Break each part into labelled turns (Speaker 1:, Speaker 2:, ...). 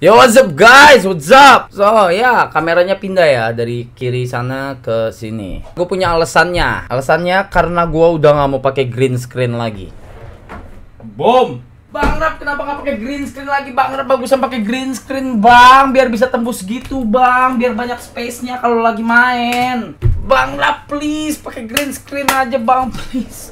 Speaker 1: Yo what's up guys, what's up? So ya yeah, kameranya pindah ya dari kiri sana ke sini. Gue punya alasannya, alasannya karena gue udah nggak mau pakai green screen lagi. Boom. Bang Rap kenapa nggak pakai green screen lagi Bang Rap bagusan pakai green screen Bang biar bisa tembus gitu Bang biar banyak space nya kalau lagi main Bang Rap please pakai green screen aja Bang please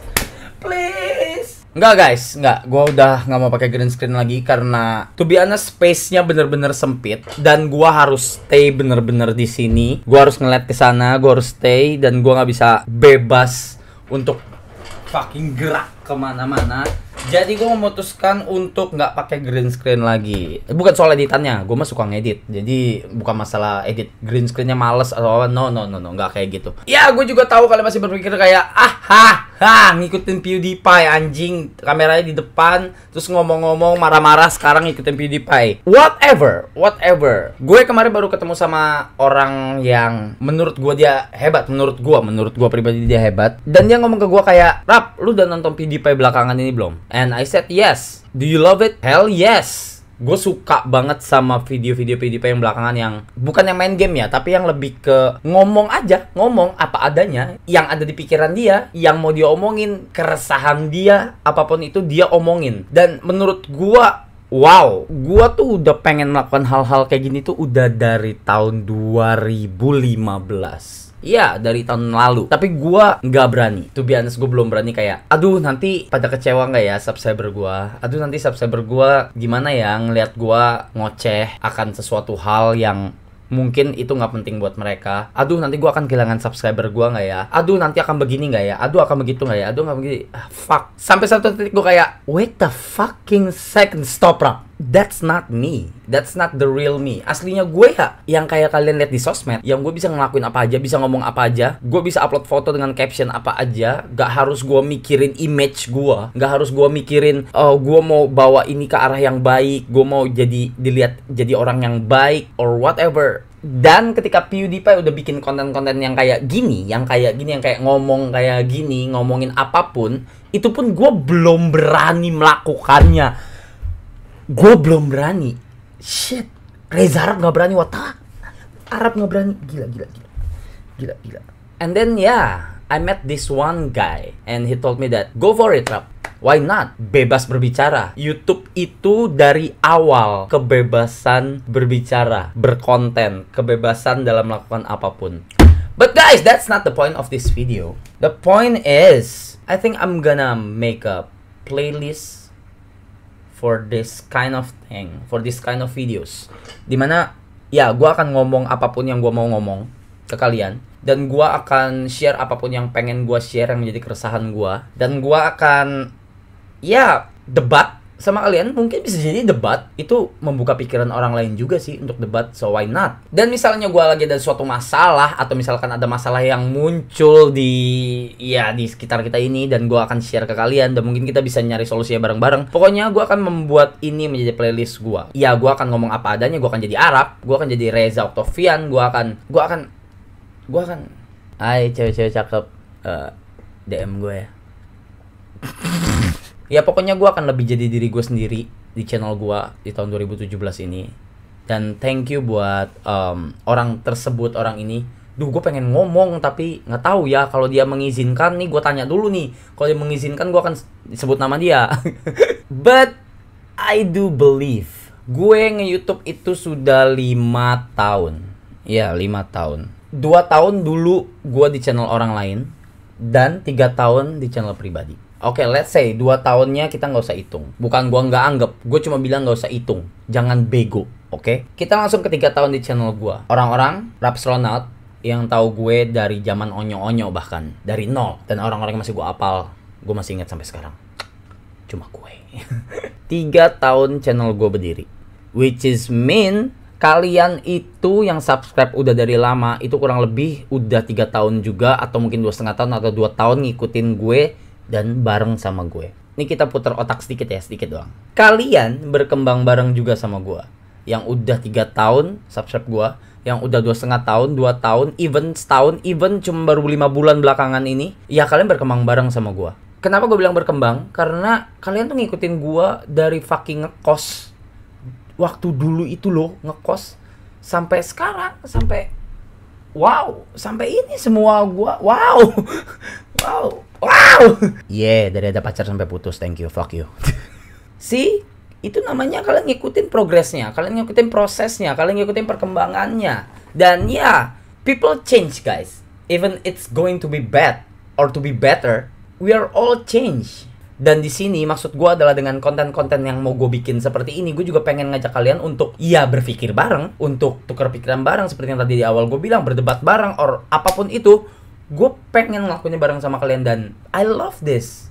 Speaker 1: please Enggak guys, enggak. Gua udah nggak mau pakai green screen lagi karena to be honest space-nya bener-bener sempit dan gua harus stay bener-bener di sini. Gua harus ngeliat ke sana, gua harus stay dan gua nggak bisa bebas untuk fucking gerak kemana-mana. Jadi gue memutuskan untuk nggak pakai green screen lagi. Bukan soal editannya, gue mah suka ngedit. Jadi bukan masalah edit green screennya males atau apa. No no no no nggak kayak gitu. Ya gue juga tahu kalian masih berpikir kayak ah ha Hah, ngikutin PewDiePie anjing, kameranya di depan, terus ngomong-ngomong marah-marah sekarang ngikutin PewDiePie. Whatever, whatever. Gue kemarin baru ketemu sama orang yang menurut gue dia hebat, menurut gue, menurut gue pribadi dia hebat. Dan dia ngomong ke gue kayak, "Rap, lu udah nonton PewDiePie belakangan ini belum?" And I said, "Yes." Do you love it? Hell yes gue suka banget sama video-video PDP yang belakangan yang bukan yang main game ya tapi yang lebih ke ngomong aja ngomong apa adanya yang ada di pikiran dia yang mau dia omongin keresahan dia apapun itu dia omongin dan menurut gue Wow, gua tuh udah pengen melakukan hal-hal kayak gini tuh udah dari tahun 2015 Iya dari tahun lalu Tapi gua nggak berani To be honest gue belum berani kayak Aduh nanti pada kecewa nggak ya subscriber gua Aduh nanti subscriber gua gimana ya ngeliat gua ngoceh Akan sesuatu hal yang mungkin itu nggak penting buat mereka. Aduh nanti gue akan kehilangan subscriber gue nggak ya? Aduh nanti akan begini nggak ya? Aduh akan begitu nggak ya? Aduh nggak begini. Ah, fuck. Sampai satu titik gue kayak wait the fucking second stop rap that's not me. That's not the real me. Aslinya gue ya yang kayak kalian lihat di sosmed, yang gue bisa ngelakuin apa aja, bisa ngomong apa aja, gue bisa upload foto dengan caption apa aja, gak harus gue mikirin image gue, gak harus gue mikirin oh, gue mau bawa ini ke arah yang baik, gue mau jadi dilihat jadi orang yang baik or whatever dan ketika PewDiePie udah bikin konten-konten yang kayak gini, yang kayak gini, yang kayak ngomong kayak gini, ngomongin apapun, itu pun gue belum berani melakukannya gue belum berani shit Reza Arab nggak berani watak Arab nggak berani gila gila gila gila gila and then yeah I met this one guy and he told me that go for it Rap Why not? Bebas berbicara. YouTube itu dari awal kebebasan berbicara, berkonten, kebebasan dalam melakukan apapun. But guys, that's not the point of this video. The point is, I think I'm gonna make a playlist for this kind of thing, for this kind of videos. Dimana ya gue akan ngomong apapun yang gue mau ngomong ke kalian dan gue akan share apapun yang pengen gue share yang menjadi keresahan gue dan gue akan ya debat sama kalian mungkin bisa jadi debat itu membuka pikiran orang lain juga sih untuk debat so why not dan misalnya gue lagi ada suatu masalah atau misalkan ada masalah yang muncul di ya di sekitar kita ini dan gue akan share ke kalian dan mungkin kita bisa nyari solusinya bareng-bareng pokoknya gue akan membuat ini menjadi playlist gue ya gue akan ngomong apa adanya gue akan jadi Arab gue akan jadi Reza Octavian gue akan gue akan gue akan Hai cewek-cewek cakep uh, eh, DM gue ya ya pokoknya gue akan lebih jadi diri gue sendiri di channel gue di tahun 2017 ini dan thank you buat um, orang tersebut orang ini duh gue pengen ngomong tapi nggak tahu ya kalau dia mengizinkan nih gue tanya dulu nih kalau dia mengizinkan gue akan sebut nama dia but I do believe gue nge YouTube itu sudah lima tahun ya lima tahun dua tahun dulu gue di channel orang lain dan tiga tahun di channel pribadi Oke, okay, let's say dua tahunnya kita nggak usah hitung. Bukan gua nggak anggap, gue cuma bilang nggak usah hitung. Jangan bego, oke? Okay? Kita langsung ke tiga tahun di channel gua. Orang-orang, Raps Ronald, yang tahu gue dari zaman onyo-onyo bahkan dari nol dan orang-orang yang masih gue apal gue masih ingat sampai sekarang cuma gue tiga tahun channel gue berdiri which is mean kalian itu yang subscribe udah dari lama itu kurang lebih udah tiga tahun juga atau mungkin dua setengah tahun atau dua tahun ngikutin gue dan bareng sama gue. Ini kita putar otak sedikit ya, sedikit doang. Kalian berkembang bareng juga sama gue. Yang udah tiga tahun subscribe gue, yang udah dua setengah tahun, dua tahun, even setahun, even cuma baru lima bulan belakangan ini, ya kalian berkembang bareng sama gue. Kenapa gue bilang berkembang? Karena kalian tuh ngikutin gue dari fucking ngekos. Waktu dulu itu loh ngekos. Sampai sekarang, sampai wow sampai ini semua gue wow wow Wow. Yeah, dari ada pacar sampai putus. Thank you. Fuck you. See? Itu namanya kalian ngikutin progresnya, kalian ngikutin prosesnya, kalian ngikutin perkembangannya. Dan ya, people change, guys. Even it's going to be bad or to be better, we are all change. Dan di sini maksud gue adalah dengan konten-konten yang mau gue bikin seperti ini, gue juga pengen ngajak kalian untuk ya berpikir bareng, untuk tukar pikiran bareng seperti yang tadi di awal gue bilang berdebat bareng or apapun itu gue pengen ngelakuinnya bareng sama kalian dan I love this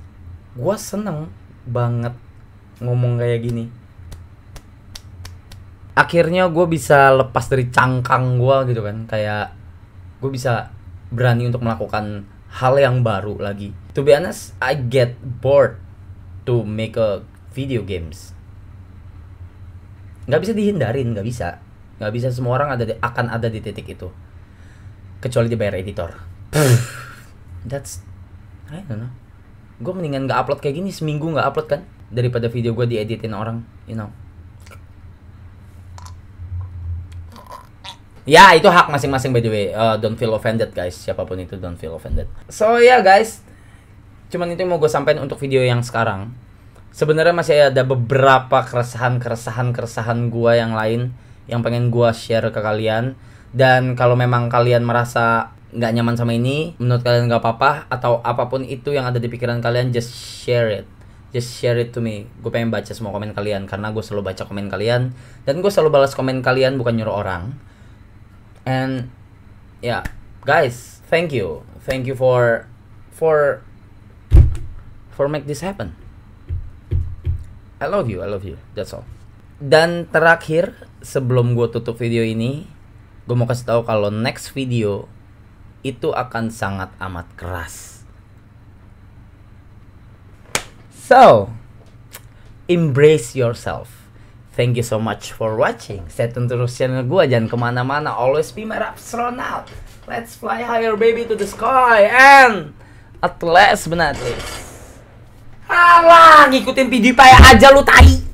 Speaker 1: gue seneng banget ngomong kayak gini akhirnya gue bisa lepas dari cangkang gue gitu kan kayak gue bisa berani untuk melakukan hal yang baru lagi to be honest I get bored to make a video games nggak bisa dihindarin nggak bisa nggak bisa semua orang ada di, akan ada di titik itu kecuali dibayar editor That's I don't know. Gue mendingan gak upload kayak gini seminggu gak upload kan daripada video gue dieditin orang, you know. Ya itu hak masing-masing by the way. Uh, don't feel offended guys. Siapapun itu don't feel offended. So ya yeah, guys, cuman itu yang mau gue sampaikan untuk video yang sekarang. Sebenarnya masih ada beberapa keresahan keresahan keresahan gue yang lain yang pengen gue share ke kalian. Dan kalau memang kalian merasa nggak nyaman sama ini menurut kalian nggak apa-apa atau apapun itu yang ada di pikiran kalian just share it just share it to me gue pengen baca semua komen kalian karena gue selalu baca komen kalian dan gue selalu balas komen kalian bukan nyuruh orang and yeah guys thank you thank you for for for make this happen I love you I love you that's all dan terakhir sebelum gue tutup video ini gue mau kasih tahu kalau next video itu akan sangat amat keras. So, embrace yourself. Thank you so much for watching. Stay tune terus channel gue, jangan kemana-mana. Always be my astronaut. Let's fly higher, baby, to the sky. And at last benar not least. Alah, ngikutin video ya aja lu tai.